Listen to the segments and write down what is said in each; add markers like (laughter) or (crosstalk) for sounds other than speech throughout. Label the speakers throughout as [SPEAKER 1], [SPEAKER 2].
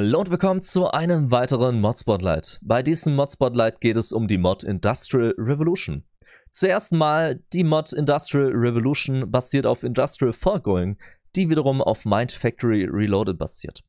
[SPEAKER 1] Hallo und willkommen zu einem weiteren Mod Spotlight. Bei diesem Mod Spotlight geht es um die Mod Industrial Revolution. Zuerst mal, die Mod Industrial Revolution basiert auf Industrial Foregoing, die wiederum auf Mind Factory Reloaded basiert.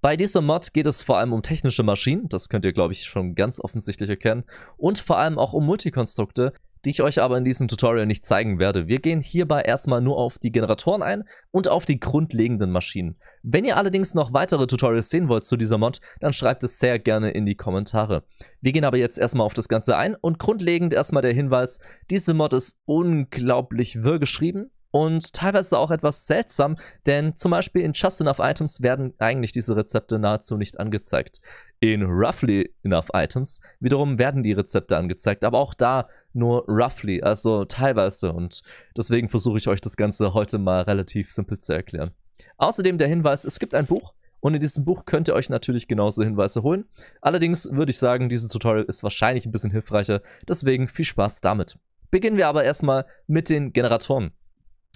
[SPEAKER 1] Bei dieser Mod geht es vor allem um technische Maschinen, das könnt ihr glaube ich schon ganz offensichtlich erkennen, und vor allem auch um Multikonstrukte, die ich euch aber in diesem Tutorial nicht zeigen werde. Wir gehen hierbei erstmal nur auf die Generatoren ein und auf die grundlegenden Maschinen. Wenn ihr allerdings noch weitere Tutorials sehen wollt zu dieser Mod, dann schreibt es sehr gerne in die Kommentare. Wir gehen aber jetzt erstmal auf das Ganze ein und grundlegend erstmal der Hinweis, diese Mod ist unglaublich wirr geschrieben, und teilweise auch etwas seltsam, denn zum Beispiel in Just Enough Items werden eigentlich diese Rezepte nahezu nicht angezeigt. In Roughly Enough Items wiederum werden die Rezepte angezeigt, aber auch da nur roughly, also teilweise. Und deswegen versuche ich euch das Ganze heute mal relativ simpel zu erklären. Außerdem der Hinweis, es gibt ein Buch und in diesem Buch könnt ihr euch natürlich genauso Hinweise holen. Allerdings würde ich sagen, dieses Tutorial ist wahrscheinlich ein bisschen hilfreicher, deswegen viel Spaß damit. Beginnen wir aber erstmal mit den Generatoren.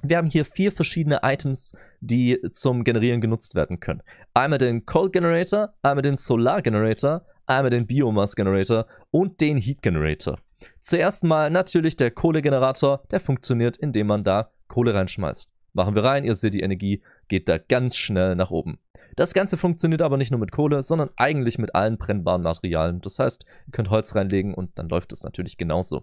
[SPEAKER 1] Wir haben hier vier verschiedene Items, die zum Generieren genutzt werden können. Einmal den Coal Generator, einmal den Solar Generator, einmal den Biomass Generator und den Heat Generator. Zuerst mal natürlich der Kohlegenerator, der funktioniert, indem man da Kohle reinschmeißt. Machen wir rein, ihr seht die Energie geht da ganz schnell nach oben. Das Ganze funktioniert aber nicht nur mit Kohle, sondern eigentlich mit allen brennbaren Materialien. Das heißt, ihr könnt Holz reinlegen und dann läuft es natürlich genauso.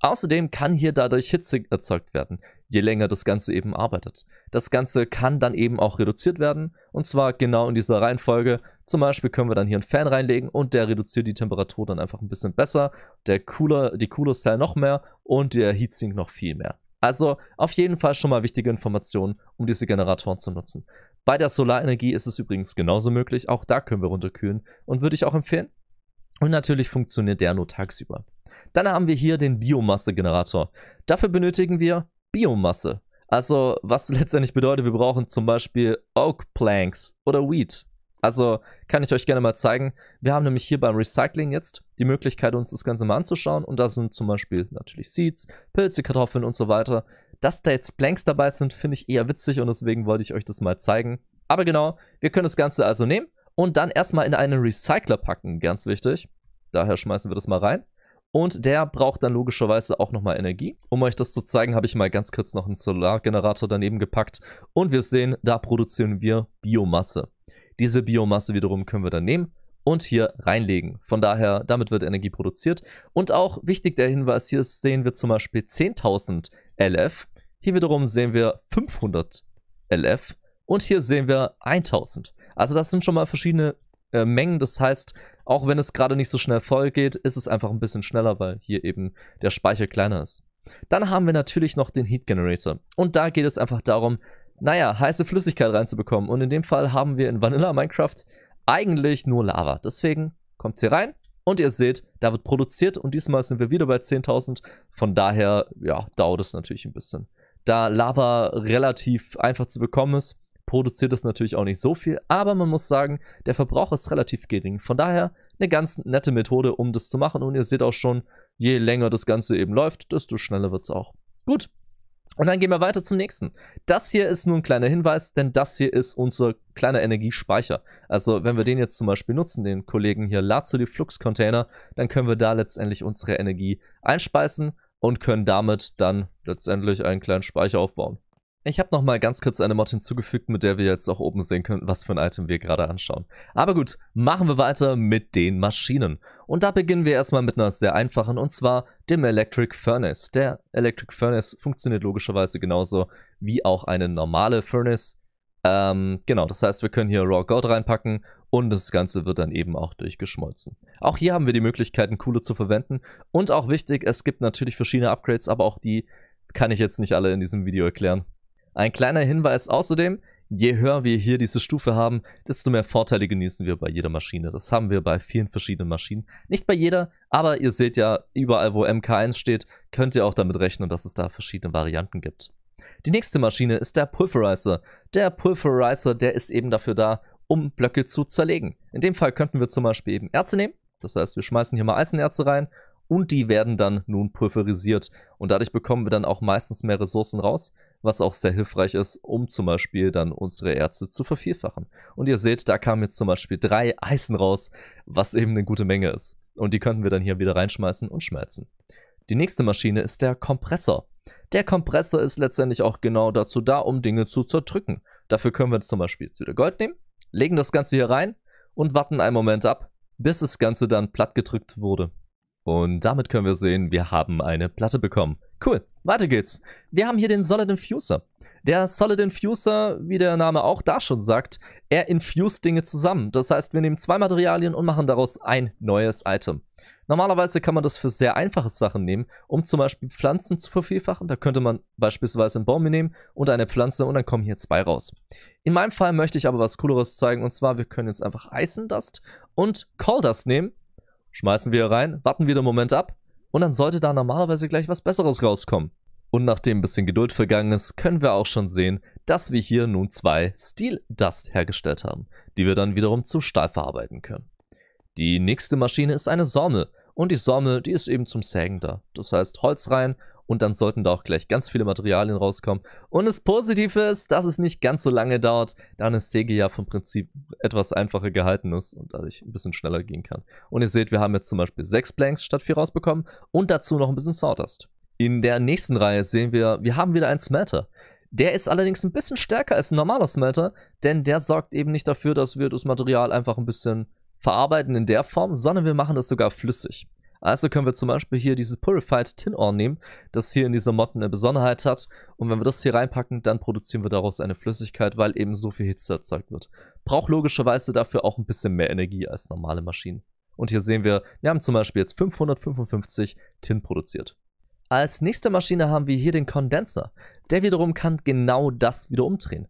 [SPEAKER 1] Außerdem kann hier dadurch Hitze erzeugt werden, je länger das Ganze eben arbeitet. Das Ganze kann dann eben auch reduziert werden und zwar genau in dieser Reihenfolge. Zum Beispiel können wir dann hier einen Fan reinlegen und der reduziert die Temperatur dann einfach ein bisschen besser, der Cooler, die Cooler Cell noch mehr und der Heatsink noch viel mehr. Also auf jeden Fall schon mal wichtige Informationen, um diese Generatoren zu nutzen. Bei der Solarenergie ist es übrigens genauso möglich. Auch da können wir runterkühlen und würde ich auch empfehlen. Und natürlich funktioniert der nur tagsüber. Dann haben wir hier den Biomasse-Generator. Dafür benötigen wir Biomasse. Also was (laughs) letztendlich bedeutet, wir brauchen zum Beispiel Oak Planks oder Wheat also kann ich euch gerne mal zeigen. Wir haben nämlich hier beim Recycling jetzt die Möglichkeit, uns das Ganze mal anzuschauen. Und da sind zum Beispiel natürlich Seeds, Pilze, Kartoffeln und so weiter. Dass da jetzt Blanks dabei sind, finde ich eher witzig und deswegen wollte ich euch das mal zeigen. Aber genau, wir können das Ganze also nehmen und dann erstmal in einen Recycler packen, ganz wichtig. Daher schmeißen wir das mal rein. Und der braucht dann logischerweise auch nochmal Energie. Um euch das zu zeigen, habe ich mal ganz kurz noch einen Solargenerator daneben gepackt. Und wir sehen, da produzieren wir Biomasse. Diese Biomasse wiederum können wir dann nehmen und hier reinlegen. Von daher, damit wird Energie produziert. Und auch wichtig der Hinweis, hier sehen wir zum Beispiel 10.000 LF. Hier wiederum sehen wir 500 LF. Und hier sehen wir 1000. Also das sind schon mal verschiedene äh, Mengen. Das heißt, auch wenn es gerade nicht so schnell voll geht, ist es einfach ein bisschen schneller, weil hier eben der Speicher kleiner ist. Dann haben wir natürlich noch den Heat Generator. Und da geht es einfach darum, naja, heiße Flüssigkeit reinzubekommen. Und in dem Fall haben wir in Vanilla Minecraft eigentlich nur Lava. Deswegen kommt hier rein und ihr seht, da wird produziert und diesmal sind wir wieder bei 10.000. Von daher, ja, dauert es natürlich ein bisschen. Da Lava relativ einfach zu bekommen ist, produziert es natürlich auch nicht so viel, aber man muss sagen, der Verbrauch ist relativ gering. Von daher eine ganz nette Methode, um das zu machen. Und ihr seht auch schon, je länger das Ganze eben läuft, desto schneller wird es auch. Gut, und dann gehen wir weiter zum nächsten. Das hier ist nur ein kleiner Hinweis, denn das hier ist unser kleiner Energiespeicher. Also wenn wir den jetzt zum Beispiel nutzen, den Kollegen hier Lazuli Flux Container, dann können wir da letztendlich unsere Energie einspeisen und können damit dann letztendlich einen kleinen Speicher aufbauen. Ich habe nochmal ganz kurz eine Mod hinzugefügt, mit der wir jetzt auch oben sehen können, was für ein Item wir gerade anschauen. Aber gut, machen wir weiter mit den Maschinen. Und da beginnen wir erstmal mit einer sehr einfachen, und zwar dem Electric Furnace. Der Electric Furnace funktioniert logischerweise genauso wie auch eine normale Furnace. Ähm, genau, das heißt, wir können hier Raw Gold reinpacken und das Ganze wird dann eben auch durchgeschmolzen. Auch hier haben wir die Möglichkeiten, Kohle zu verwenden. Und auch wichtig, es gibt natürlich verschiedene Upgrades, aber auch die kann ich jetzt nicht alle in diesem Video erklären. Ein kleiner Hinweis außerdem, je höher wir hier diese Stufe haben, desto mehr Vorteile genießen wir bei jeder Maschine. Das haben wir bei vielen verschiedenen Maschinen. Nicht bei jeder, aber ihr seht ja, überall wo MK1 steht, könnt ihr auch damit rechnen, dass es da verschiedene Varianten gibt. Die nächste Maschine ist der Pulverizer. Der Pulverizer, der ist eben dafür da, um Blöcke zu zerlegen. In dem Fall könnten wir zum Beispiel eben Erze nehmen. Das heißt, wir schmeißen hier mal Eisenerze rein und die werden dann nun pulverisiert. Und dadurch bekommen wir dann auch meistens mehr Ressourcen raus was auch sehr hilfreich ist, um zum Beispiel dann unsere Ärzte zu vervielfachen. Und ihr seht, da kamen jetzt zum Beispiel drei Eisen raus, was eben eine gute Menge ist. Und die könnten wir dann hier wieder reinschmeißen und schmelzen. Die nächste Maschine ist der Kompressor. Der Kompressor ist letztendlich auch genau dazu da, um Dinge zu zerdrücken. Dafür können wir jetzt zum Beispiel jetzt wieder Gold nehmen, legen das Ganze hier rein und warten einen Moment ab, bis das Ganze dann platt gedrückt wurde. Und damit können wir sehen, wir haben eine Platte bekommen. Cool, weiter geht's. Wir haben hier den Solid Infuser. Der Solid Infuser, wie der Name auch da schon sagt, er infused Dinge zusammen. Das heißt, wir nehmen zwei Materialien und machen daraus ein neues Item. Normalerweise kann man das für sehr einfache Sachen nehmen, um zum Beispiel Pflanzen zu vervielfachen. Da könnte man beispielsweise einen Baum nehmen und eine Pflanze und dann kommen hier zwei raus. In meinem Fall möchte ich aber was Cooleres zeigen und zwar, wir können jetzt einfach Eisendust und Coal Dust nehmen schmeißen wir rein, warten wieder einen Moment ab und dann sollte da normalerweise gleich was Besseres rauskommen. Und nachdem ein bisschen Geduld vergangen ist, können wir auch schon sehen, dass wir hier nun zwei Steel Dust hergestellt haben, die wir dann wiederum zu Stahl verarbeiten können. Die nächste Maschine ist eine Sormel und die Sormel, die ist eben zum Sägen da. Das heißt Holz rein und dann sollten da auch gleich ganz viele Materialien rauskommen. Und das Positive ist, dass es nicht ganz so lange dauert, da eine Säge ja vom Prinzip etwas einfacher gehalten ist und dadurch ein bisschen schneller gehen kann. Und ihr seht, wir haben jetzt zum Beispiel sechs Planks statt vier rausbekommen und dazu noch ein bisschen Sawdust. In der nächsten Reihe sehen wir, wir haben wieder einen Smelter. Der ist allerdings ein bisschen stärker als ein normaler Smelter, denn der sorgt eben nicht dafür, dass wir das Material einfach ein bisschen verarbeiten in der Form, sondern wir machen das sogar flüssig. Also können wir zum Beispiel hier dieses Purified Tin Ore nehmen, das hier in dieser Motten eine Besonderheit hat. Und wenn wir das hier reinpacken, dann produzieren wir daraus eine Flüssigkeit, weil eben so viel Hitze erzeugt wird. Braucht logischerweise dafür auch ein bisschen mehr Energie als normale Maschinen. Und hier sehen wir, wir haben zum Beispiel jetzt 555 Tin produziert. Als nächste Maschine haben wir hier den Kondenser. Der wiederum kann genau das wieder umdrehen.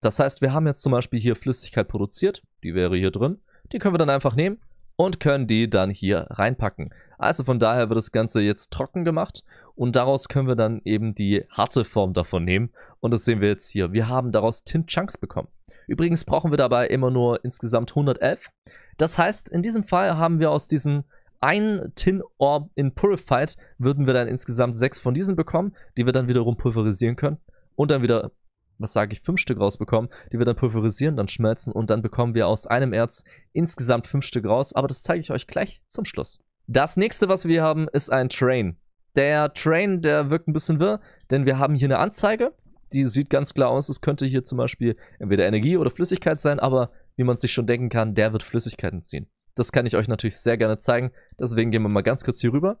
[SPEAKER 1] Das heißt, wir haben jetzt zum Beispiel hier Flüssigkeit produziert, die wäre hier drin. Die können wir dann einfach nehmen, und können die dann hier reinpacken. Also von daher wird das Ganze jetzt trocken gemacht und daraus können wir dann eben die harte Form davon nehmen und das sehen wir jetzt hier. Wir haben daraus Tint Chunks bekommen. Übrigens brauchen wir dabei immer nur insgesamt 111. Das heißt, in diesem Fall haben wir aus diesen einen Tin Orb in Purified würden wir dann insgesamt sechs von diesen bekommen, die wir dann wiederum pulverisieren können und dann wieder was sage ich, fünf Stück rausbekommen, die wir dann pulverisieren, dann schmelzen und dann bekommen wir aus einem Erz insgesamt fünf Stück raus. Aber das zeige ich euch gleich zum Schluss. Das nächste, was wir haben, ist ein Train. Der Train, der wirkt ein bisschen wirr, denn wir haben hier eine Anzeige. Die sieht ganz klar aus, es könnte hier zum Beispiel entweder Energie oder Flüssigkeit sein, aber wie man sich schon denken kann, der wird Flüssigkeiten ziehen. Das kann ich euch natürlich sehr gerne zeigen, deswegen gehen wir mal ganz kurz hier rüber.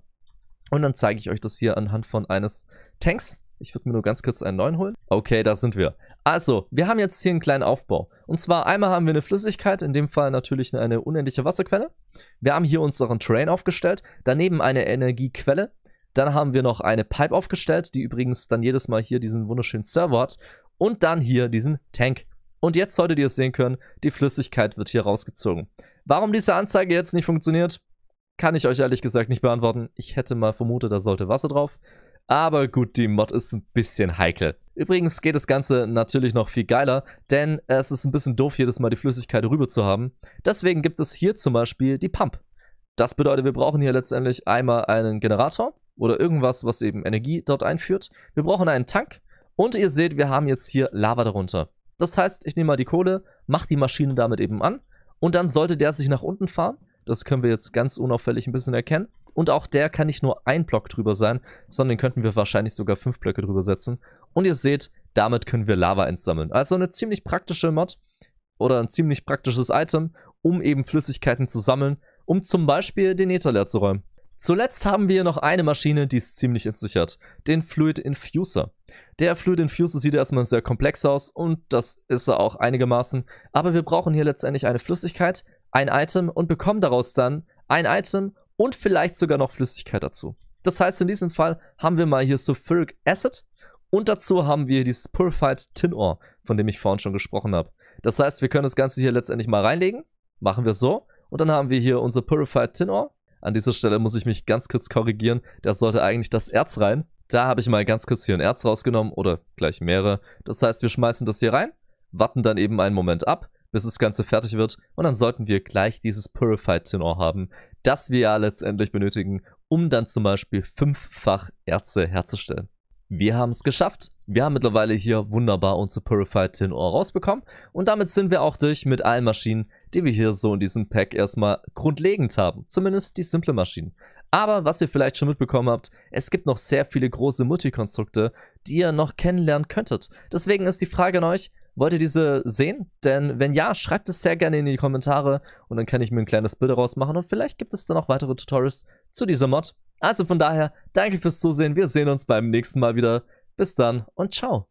[SPEAKER 1] Und dann zeige ich euch das hier anhand von eines Tanks. Ich würde mir nur ganz kurz einen neuen holen. Okay, da sind wir. Also, wir haben jetzt hier einen kleinen Aufbau. Und zwar einmal haben wir eine Flüssigkeit, in dem Fall natürlich eine unendliche Wasserquelle. Wir haben hier unseren Train aufgestellt, daneben eine Energiequelle. Dann haben wir noch eine Pipe aufgestellt, die übrigens dann jedes Mal hier diesen wunderschönen Server hat. Und dann hier diesen Tank. Und jetzt solltet ihr es sehen können, die Flüssigkeit wird hier rausgezogen. Warum diese Anzeige jetzt nicht funktioniert, kann ich euch ehrlich gesagt nicht beantworten. Ich hätte mal vermutet, da sollte Wasser drauf. Aber gut, die Mod ist ein bisschen heikel. Übrigens geht das Ganze natürlich noch viel geiler, denn es ist ein bisschen doof, jedes Mal die Flüssigkeit rüber zu haben. Deswegen gibt es hier zum Beispiel die Pump. Das bedeutet, wir brauchen hier letztendlich einmal einen Generator oder irgendwas, was eben Energie dort einführt. Wir brauchen einen Tank und ihr seht, wir haben jetzt hier Lava darunter. Das heißt, ich nehme mal die Kohle, mache die Maschine damit eben an und dann sollte der sich nach unten fahren. Das können wir jetzt ganz unauffällig ein bisschen erkennen. Und auch der kann nicht nur ein Block drüber sein, sondern den könnten wir wahrscheinlich sogar fünf Blöcke drüber setzen. Und ihr seht, damit können wir Lava entsammeln. Also eine ziemlich praktische Mod oder ein ziemlich praktisches Item, um eben Flüssigkeiten zu sammeln, um zum Beispiel den Ether leer zu räumen. Zuletzt haben wir noch eine Maschine, die es ziemlich entsichert, den Fluid Infuser. Der Fluid Infuser sieht erstmal sehr komplex aus und das ist er auch einigermaßen, aber wir brauchen hier letztendlich eine Flüssigkeit, ein Item und bekommen daraus dann ein Item und vielleicht sogar noch Flüssigkeit dazu. Das heißt, in diesem Fall haben wir mal hier Sulfuric Acid und dazu haben wir dieses Purified Tin Ore, von dem ich vorhin schon gesprochen habe. Das heißt, wir können das Ganze hier letztendlich mal reinlegen. Machen wir so. Und dann haben wir hier unser Purified Tin Ore. An dieser Stelle muss ich mich ganz kurz korrigieren. Da sollte eigentlich das Erz rein. Da habe ich mal ganz kurz hier ein Erz rausgenommen oder gleich mehrere. Das heißt, wir schmeißen das hier rein, warten dann eben einen Moment ab bis das Ganze fertig wird. Und dann sollten wir gleich dieses Purified-Tenor haben, das wir ja letztendlich benötigen, um dann zum Beispiel fünffach Erze herzustellen. Wir haben es geschafft. Wir haben mittlerweile hier wunderbar unser Purified Tenor rausbekommen. Und damit sind wir auch durch mit allen Maschinen, die wir hier so in diesem Pack erstmal grundlegend haben. Zumindest die simple Maschinen. Aber was ihr vielleicht schon mitbekommen habt, es gibt noch sehr viele große Multikonstrukte, die ihr noch kennenlernen könntet. Deswegen ist die Frage an euch, Wollt ihr diese sehen? Denn wenn ja, schreibt es sehr gerne in die Kommentare und dann kann ich mir ein kleines Bild daraus machen und vielleicht gibt es dann auch weitere Tutorials zu dieser Mod. Also von daher, danke fürs Zusehen, wir sehen uns beim nächsten Mal wieder. Bis dann und ciao.